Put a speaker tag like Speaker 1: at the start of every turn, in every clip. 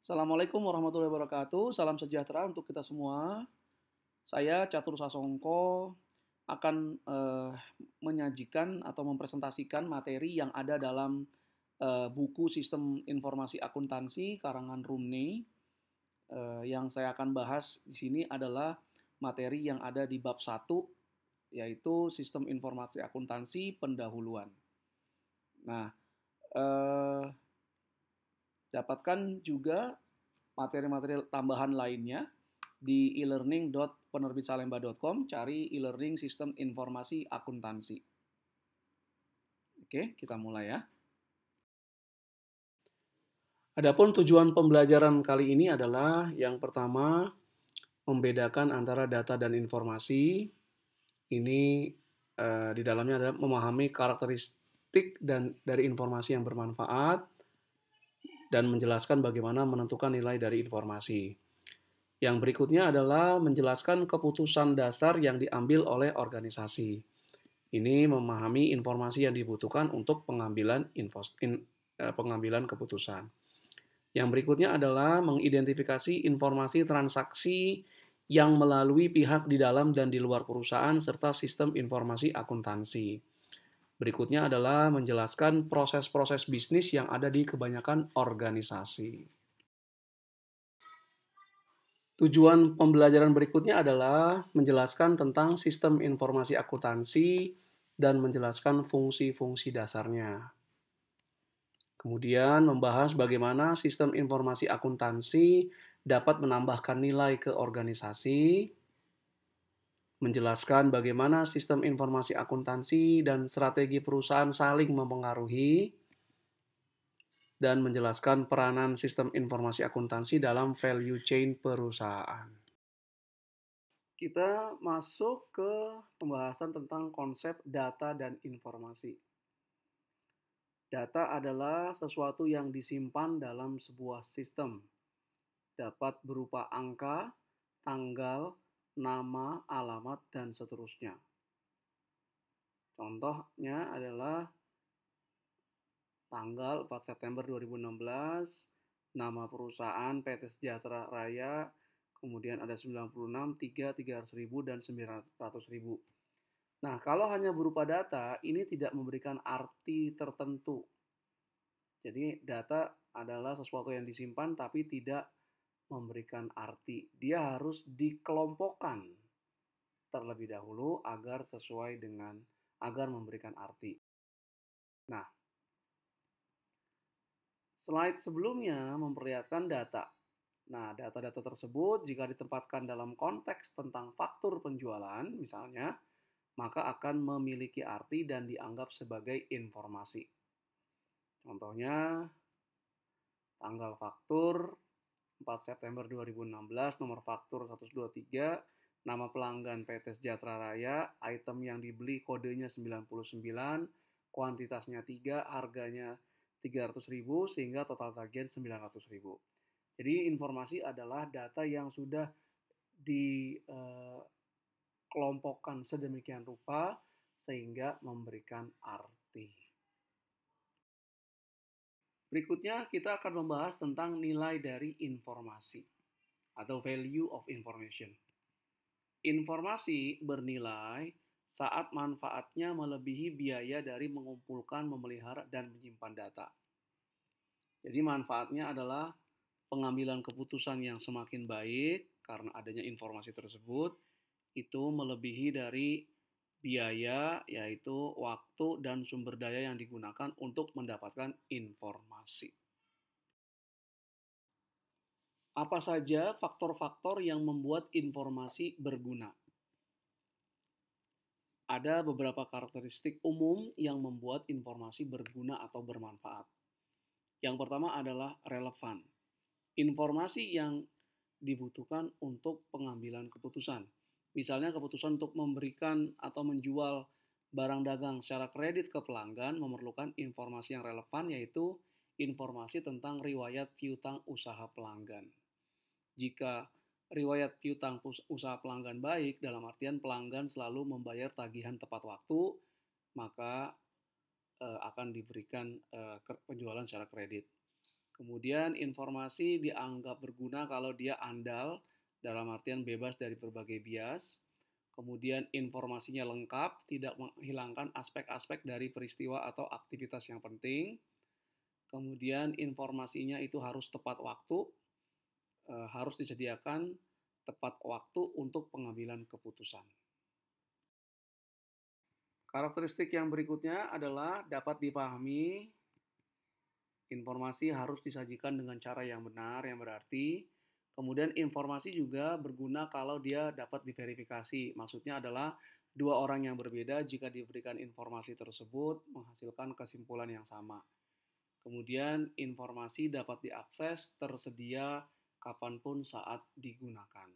Speaker 1: Assalamualaikum warahmatullahi wabarakatuh. Salam sejahtera untuk kita semua. Saya Catur Sasongko akan uh, menyajikan atau mempresentasikan materi yang ada dalam uh, buku Sistem Informasi Akuntansi karangan Rumney. Uh, yang saya akan bahas di sini adalah materi yang ada di bab 1 yaitu Sistem Informasi Akuntansi Pendahuluan. Nah, eh Dapatkan juga materi-materi tambahan lainnya di e elearning.penerbitsalemba.com, cari e-learning sistem informasi akuntansi. Oke, kita mulai ya. Adapun tujuan pembelajaran kali ini adalah yang pertama membedakan antara data dan informasi. Ini eh, di dalamnya ada memahami karakteristik dan dari informasi yang bermanfaat dan menjelaskan bagaimana menentukan nilai dari informasi. Yang berikutnya adalah menjelaskan keputusan dasar yang diambil oleh organisasi. Ini memahami informasi yang dibutuhkan untuk pengambilan info, in, eh, pengambilan keputusan. Yang berikutnya adalah mengidentifikasi informasi transaksi yang melalui pihak di dalam dan di luar perusahaan serta sistem informasi akuntansi. Berikutnya adalah menjelaskan proses-proses bisnis yang ada di kebanyakan organisasi. Tujuan pembelajaran berikutnya adalah menjelaskan tentang sistem informasi akuntansi dan menjelaskan fungsi-fungsi dasarnya. Kemudian membahas bagaimana sistem informasi akuntansi dapat menambahkan nilai ke organisasi, menjelaskan bagaimana sistem informasi akuntansi dan strategi perusahaan saling mempengaruhi, dan menjelaskan peranan sistem informasi akuntansi dalam value chain perusahaan. Kita masuk ke pembahasan tentang konsep data dan informasi. Data adalah sesuatu yang disimpan dalam sebuah sistem. Dapat berupa angka, tanggal, nama, alamat, dan seterusnya. Contohnya adalah tanggal 4 September 2016, nama perusahaan PT Sejahtera Raya, kemudian ada 96, 3, ribu, dan 900.000. Nah, kalau hanya berupa data, ini tidak memberikan arti tertentu. Jadi, data adalah sesuatu yang disimpan tapi tidak memberikan arti. Dia harus dikelompokkan terlebih dahulu agar sesuai dengan agar memberikan arti. Nah, slide sebelumnya memperlihatkan data. Nah, data-data tersebut jika ditempatkan dalam konteks tentang faktur penjualan misalnya, maka akan memiliki arti dan dianggap sebagai informasi. Contohnya, tanggal faktur, 4 September 2016, nomor faktur 123, nama pelanggan PT Sejahtera Raya, item yang dibeli kodenya 99, kuantitasnya 3, harganya 300.000 sehingga total tagihan 900.000. Jadi informasi adalah data yang sudah dikelompokkan eh, sedemikian rupa sehingga memberikan arti. Berikutnya kita akan membahas tentang nilai dari informasi atau value of information. Informasi bernilai saat manfaatnya melebihi biaya dari mengumpulkan, memelihara, dan menyimpan data. Jadi manfaatnya adalah pengambilan keputusan yang semakin baik karena adanya informasi tersebut itu melebihi dari biaya, yaitu waktu dan sumber daya yang digunakan untuk mendapatkan informasi. Apa saja faktor-faktor yang membuat informasi berguna? Ada beberapa karakteristik umum yang membuat informasi berguna atau bermanfaat. Yang pertama adalah relevan. Informasi yang dibutuhkan untuk pengambilan keputusan Misalnya keputusan untuk memberikan atau menjual barang dagang secara kredit ke pelanggan memerlukan informasi yang relevan yaitu informasi tentang riwayat piutang usaha pelanggan. Jika riwayat piutang usaha pelanggan baik dalam artian pelanggan selalu membayar tagihan tepat waktu, maka e, akan diberikan e, penjualan secara kredit. Kemudian informasi dianggap berguna kalau dia andal dalam artian bebas dari berbagai bias, kemudian informasinya lengkap, tidak menghilangkan aspek-aspek dari peristiwa atau aktivitas yang penting, kemudian informasinya itu harus tepat waktu, eh, harus disediakan tepat waktu untuk pengambilan keputusan. Karakteristik yang berikutnya adalah dapat dipahami, informasi harus disajikan dengan cara yang benar, yang berarti Kemudian informasi juga berguna kalau dia dapat diverifikasi. Maksudnya adalah dua orang yang berbeda jika diberikan informasi tersebut menghasilkan kesimpulan yang sama. Kemudian informasi dapat diakses tersedia kapanpun saat digunakan.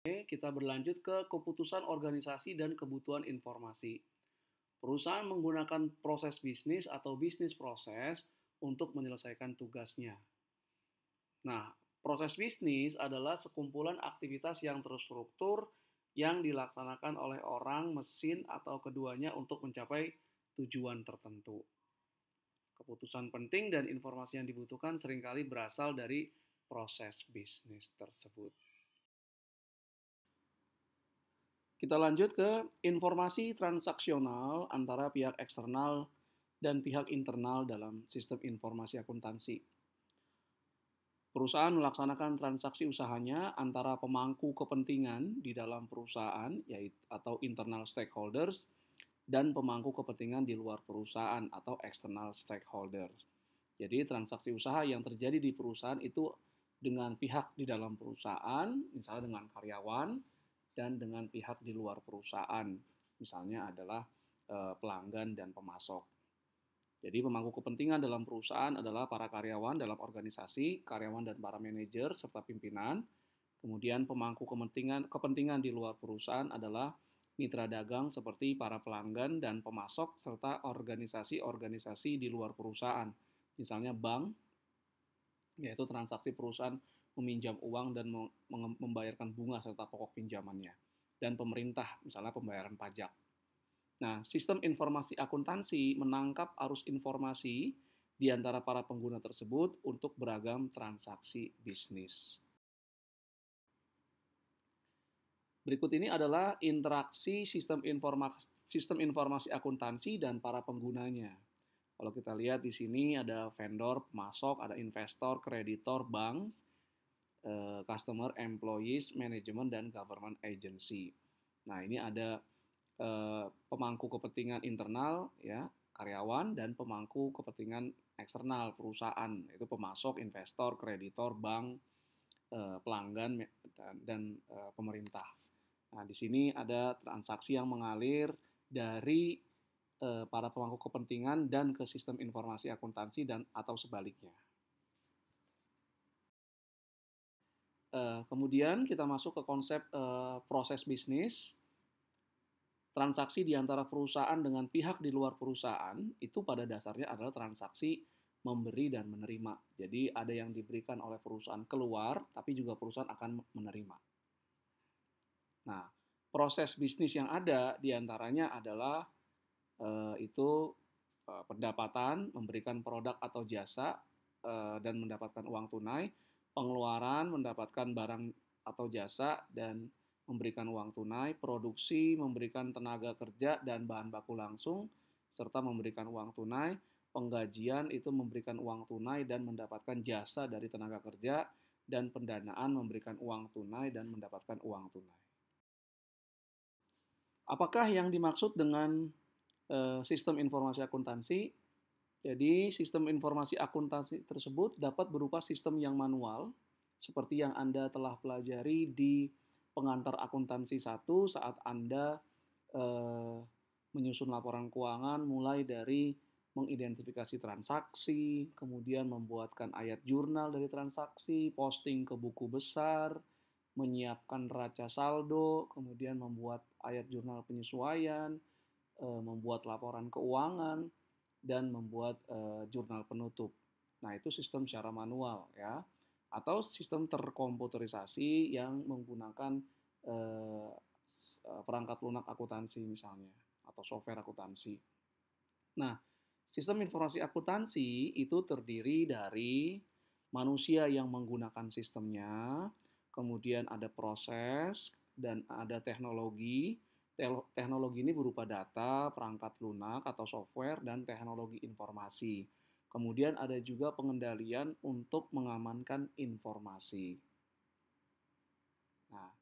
Speaker 1: Oke, kita berlanjut ke keputusan organisasi dan kebutuhan informasi. Perusahaan menggunakan proses bisnis atau bisnis proses untuk menyelesaikan tugasnya. Nah, proses bisnis adalah sekumpulan aktivitas yang terstruktur yang dilaksanakan oleh orang, mesin, atau keduanya untuk mencapai tujuan tertentu. Keputusan penting dan informasi yang dibutuhkan seringkali berasal dari proses bisnis tersebut. Kita lanjut ke informasi transaksional antara pihak eksternal dan pihak internal dalam sistem informasi akuntansi. Perusahaan melaksanakan transaksi usahanya antara pemangku kepentingan di dalam perusahaan yaitu atau internal stakeholders dan pemangku kepentingan di luar perusahaan atau external stakeholders. Jadi transaksi usaha yang terjadi di perusahaan itu dengan pihak di dalam perusahaan, misalnya dengan karyawan dan dengan pihak di luar perusahaan, misalnya adalah eh, pelanggan dan pemasok. Jadi pemangku kepentingan dalam perusahaan adalah para karyawan dalam organisasi, karyawan dan para manajer serta pimpinan. Kemudian pemangku kepentingan kepentingan di luar perusahaan adalah mitra dagang seperti para pelanggan dan pemasok serta organisasi-organisasi di luar perusahaan. Misalnya bank yaitu transaksi perusahaan meminjam uang dan membayarkan bunga serta pokok pinjamannya. Dan pemerintah misalnya pembayaran pajak. Nah, sistem informasi akuntansi menangkap arus informasi di antara para pengguna tersebut untuk beragam transaksi bisnis. Berikut ini adalah interaksi sistem informasi, sistem informasi akuntansi dan para penggunanya. Kalau kita lihat di sini ada vendor, pemasok, ada investor, kreditor, bank, eh, customer, employees, management, dan government agency. Nah, ini ada Eh, pemangku kepentingan internal ya karyawan dan pemangku kepentingan eksternal perusahaan itu pemasok, investor, kreditor, bank, eh, pelanggan dan, eh, pemerintah. Nah, di sini ada transaksi yang mengalir dari para pemangku kepentingan dan ke sistem informasi akuntansi dan atau sebaliknya. kemudian kita masuk ke konsep proses bisnis transaksi di antara perusahaan dengan pihak di luar perusahaan itu pada dasarnya adalah transaksi memberi dan menerima. Jadi ada yang diberikan oleh perusahaan keluar, tapi juga perusahaan akan menerima. Nah, proses bisnis yang ada diantaranya adalah eh, itu eh, pendapatan, memberikan produk atau jasa, eh, dan mendapatkan uang tunai, pengeluaran, mendapatkan barang atau jasa, dan memberikan uang tunai, produksi, memberikan tenaga kerja dan bahan baku langsung, serta memberikan uang tunai, penggajian itu memberikan uang tunai dan mendapatkan jasa dari tenaga kerja, dan pendanaan memberikan uang tunai dan mendapatkan uang tunai. Apakah yang dimaksud dengan e, sistem informasi akuntansi? Jadi, sistem informasi akuntansi tersebut dapat berupa sistem yang manual, seperti yang Anda telah pelajari di pengantar akuntansi satu saat Anda eh, menyusun laporan keuangan mulai dari mengidentifikasi transaksi, kemudian membuatkan ayat jurnal dari transaksi, posting ke buku besar, menyiapkan raca saldo, kemudian membuat ayat jurnal penyesuaian, eh, membuat laporan keuangan, dan membuat eh, jurnal penutup. Nah, itu sistem secara manual ya atau sistem terkomputerisasi yang menggunakan eh, perangkat lunak akuntansi misalnya atau software akuntansi. Nah, sistem informasi akuntansi itu terdiri dari manusia yang menggunakan sistemnya, kemudian ada proses dan ada teknologi. Teknologi ini berupa data, perangkat lunak atau software dan teknologi informasi. Kemudian ada juga pengendalian untuk mengamankan informasi. Nah,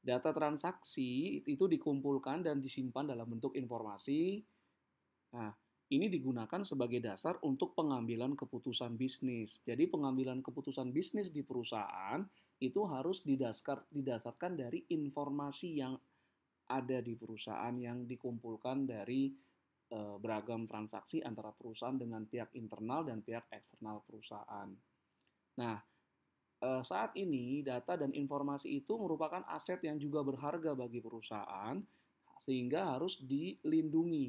Speaker 1: data transaksi itu dikumpulkan dan disimpan dalam bentuk informasi. Nah, ini digunakan sebagai dasar untuk pengambilan keputusan bisnis. Jadi pengambilan keputusan bisnis di perusahaan itu harus didasarkan dari informasi yang ada di perusahaan yang dikumpulkan dari Eh, beragam transaksi antara perusahaan dengan pihak internal dan pihak eksternal perusahaan. Nah, eh, saat ini data dan informasi itu merupakan aset yang juga berharga bagi perusahaan sehingga harus dilindungi.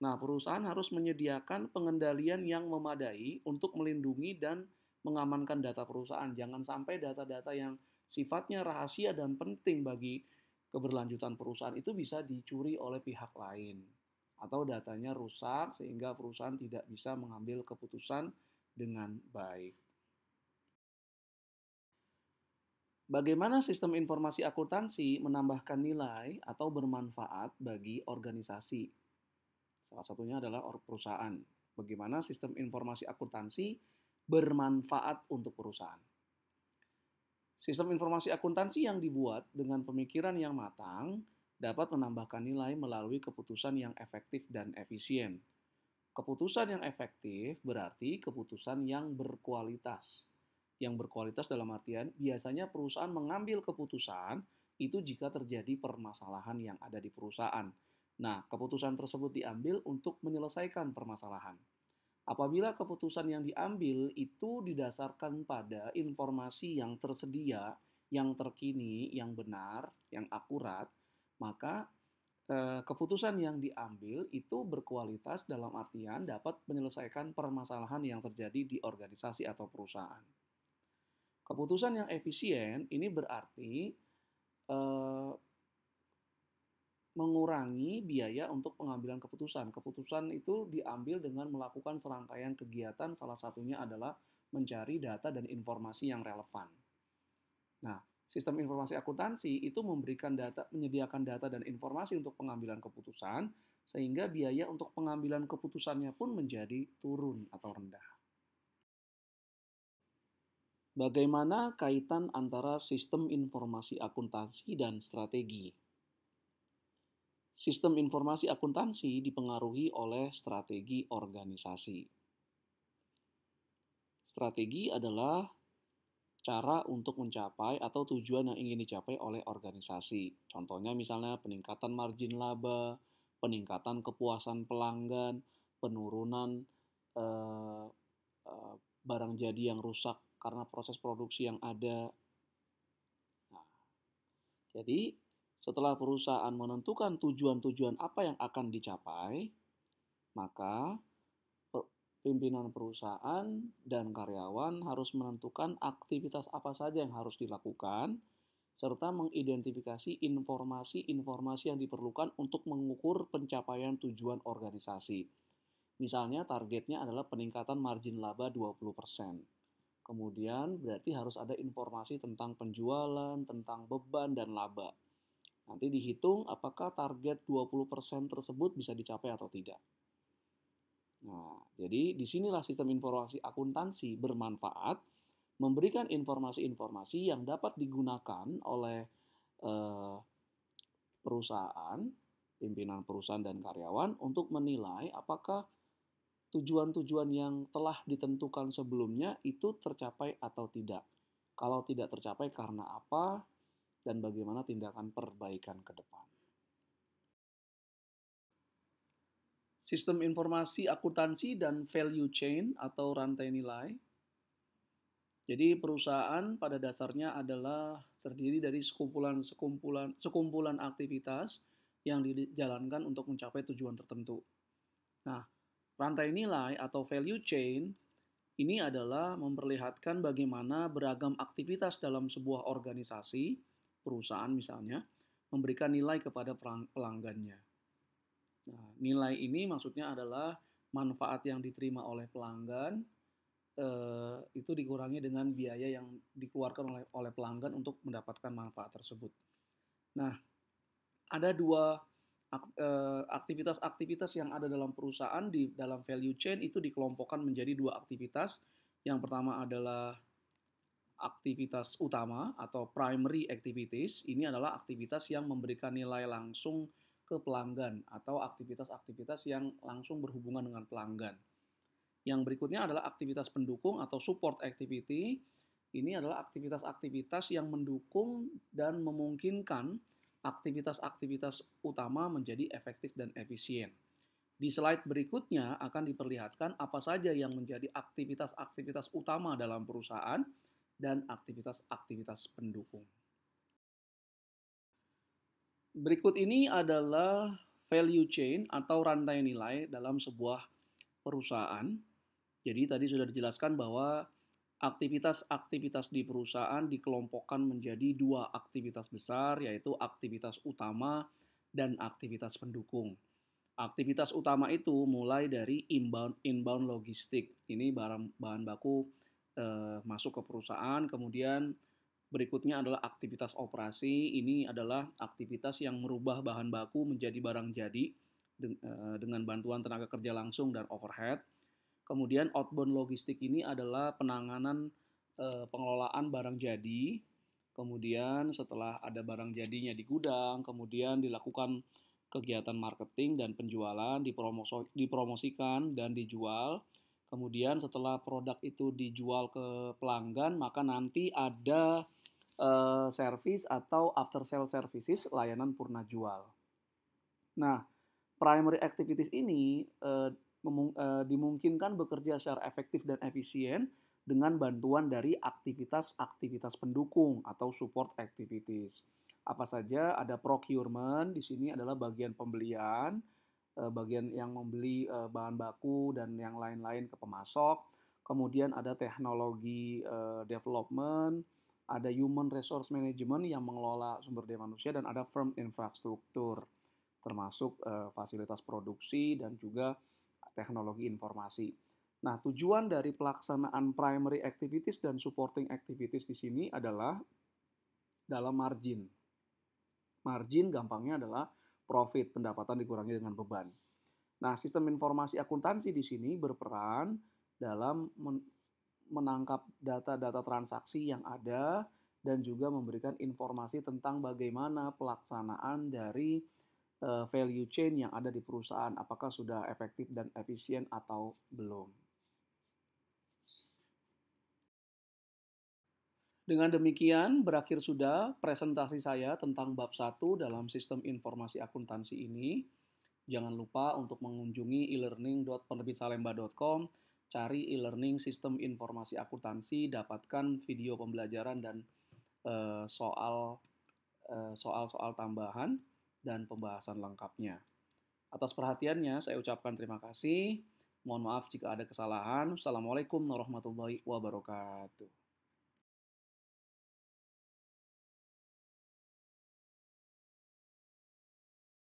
Speaker 1: Nah, perusahaan harus menyediakan pengendalian yang memadai untuk melindungi dan mengamankan data perusahaan. Jangan sampai data-data yang sifatnya rahasia dan penting bagi keberlanjutan perusahaan itu bisa dicuri oleh pihak lain atau datanya rusak sehingga perusahaan tidak bisa mengambil keputusan dengan baik. Bagaimana sistem informasi akuntansi menambahkan nilai atau bermanfaat bagi organisasi? Salah satunya adalah perusahaan. Bagaimana sistem informasi akuntansi bermanfaat untuk perusahaan? Sistem informasi akuntansi yang dibuat dengan pemikiran yang matang dapat menambahkan nilai melalui keputusan yang efektif dan efisien. Keputusan yang efektif berarti keputusan yang berkualitas. Yang berkualitas dalam artian biasanya perusahaan mengambil keputusan itu jika terjadi permasalahan yang ada di perusahaan. Nah, keputusan tersebut diambil untuk menyelesaikan permasalahan. Apabila keputusan yang diambil itu didasarkan pada informasi yang tersedia, yang terkini, yang benar, yang akurat, maka eh, keputusan yang diambil itu berkualitas dalam artian dapat menyelesaikan permasalahan yang terjadi di organisasi atau perusahaan. Keputusan yang efisien ini berarti eh, mengurangi biaya untuk pengambilan keputusan. Keputusan itu diambil dengan melakukan serangkaian kegiatan, salah satunya adalah mencari data dan informasi yang relevan. Nah, sistem informasi akuntansi itu memberikan data, menyediakan data dan informasi untuk pengambilan keputusan, sehingga biaya untuk pengambilan keputusannya pun menjadi turun atau rendah. Bagaimana kaitan antara sistem informasi akuntansi dan strategi? Sistem informasi akuntansi dipengaruhi oleh strategi organisasi. Strategi adalah cara untuk mencapai atau tujuan yang ingin dicapai oleh organisasi. Contohnya misalnya peningkatan margin laba, peningkatan kepuasan pelanggan, penurunan eh, eh, barang jadi yang rusak karena proses produksi yang ada. Nah, jadi setelah perusahaan menentukan tujuan-tujuan apa yang akan dicapai, maka pimpinan perusahaan dan karyawan harus menentukan aktivitas apa saja yang harus dilakukan, serta mengidentifikasi informasi-informasi yang diperlukan untuk mengukur pencapaian tujuan organisasi. Misalnya targetnya adalah peningkatan margin laba 20%. Kemudian berarti harus ada informasi tentang penjualan, tentang beban, dan laba. Nanti dihitung apakah target 20% tersebut bisa dicapai atau tidak. Nah, jadi disinilah sistem informasi akuntansi bermanfaat, memberikan informasi-informasi yang dapat digunakan oleh eh, perusahaan, pimpinan perusahaan dan karyawan untuk menilai apakah tujuan-tujuan yang telah ditentukan sebelumnya itu tercapai atau tidak. Kalau tidak tercapai karena apa dan bagaimana tindakan perbaikan ke depan. sistem informasi akuntansi dan value chain atau rantai nilai. Jadi perusahaan pada dasarnya adalah terdiri dari sekumpulan sekumpulan sekumpulan aktivitas yang dijalankan untuk mencapai tujuan tertentu. Nah, rantai nilai atau value chain ini adalah memperlihatkan bagaimana beragam aktivitas dalam sebuah organisasi, perusahaan misalnya, memberikan nilai kepada pelanggannya. Nah, nilai ini maksudnya adalah manfaat yang diterima oleh pelanggan eh, itu dikurangi dengan biaya yang dikeluarkan oleh oleh pelanggan untuk mendapatkan manfaat tersebut. Nah, ada dua eh, aktivitas-aktivitas yang ada dalam perusahaan di dalam value chain itu dikelompokkan menjadi dua aktivitas. Yang pertama adalah aktivitas utama atau primary activities. Ini adalah aktivitas yang memberikan nilai langsung ke pelanggan atau aktivitas-aktivitas yang langsung berhubungan dengan pelanggan. Yang berikutnya adalah aktivitas pendukung atau support activity. Ini adalah aktivitas-aktivitas yang mendukung dan memungkinkan aktivitas-aktivitas utama menjadi efektif dan efisien. Di slide berikutnya akan diperlihatkan apa saja yang menjadi aktivitas-aktivitas utama dalam perusahaan dan aktivitas-aktivitas pendukung. Berikut ini adalah value chain atau rantai nilai dalam sebuah perusahaan. Jadi tadi sudah dijelaskan bahwa aktivitas-aktivitas di perusahaan dikelompokkan menjadi dua aktivitas besar yaitu aktivitas utama dan aktivitas pendukung. Aktivitas utama itu mulai dari inbound inbound logistik. Ini barang bahan baku eh, masuk ke perusahaan kemudian Berikutnya adalah aktivitas operasi. Ini adalah aktivitas yang merubah bahan baku menjadi barang jadi eh, dengan bantuan tenaga kerja langsung dan overhead. Kemudian outbound logistik ini adalah penanganan eh, pengelolaan barang jadi. Kemudian setelah ada barang jadinya di gudang, kemudian dilakukan kegiatan marketing dan penjualan, dipromosikan dan dijual. Kemudian setelah produk itu dijual ke pelanggan, maka nanti ada Eh, service atau after sale services layanan purna jual. Nah, primary activities ini eh, eh, dimungkinkan bekerja secara efektif dan efisien dengan bantuan dari aktivitas-aktivitas pendukung atau support activities. Apa saja? Ada procurement, di sini adalah bagian pembelian, bagian yang membeli bahan baku dan yang lain-lain ke pemasok. Kemudian ada teknologi development, ada human resource management yang mengelola sumber daya manusia dan ada firm infrastruktur termasuk uh, fasilitas produksi dan juga teknologi informasi. Nah, tujuan dari pelaksanaan primary activities dan supporting activities di sini adalah dalam margin. Margin gampangnya adalah profit, pendapatan dikurangi dengan beban. Nah, sistem informasi akuntansi di sini berperan dalam menangkap data-data transaksi yang ada dan juga memberikan informasi tentang bagaimana pelaksanaan dari eh, value chain yang ada di perusahaan, apakah sudah efektif dan efisien atau belum. Dengan demikian, berakhir sudah presentasi saya tentang bab 1 dalam sistem informasi akuntansi ini. Jangan lupa untuk mengunjungi e-learning.penerbitsalemba.com. elearning.penerbitsalemba.com cari e-learning sistem informasi akuntansi, dapatkan video pembelajaran dan uh, soal eh, soal-soal tambahan dan pembahasan lengkapnya. Atas perhatiannya saya ucapkan terima kasih. Mohon maaf jika ada kesalahan. Assalamualaikum warahmatullahi wabarakatuh.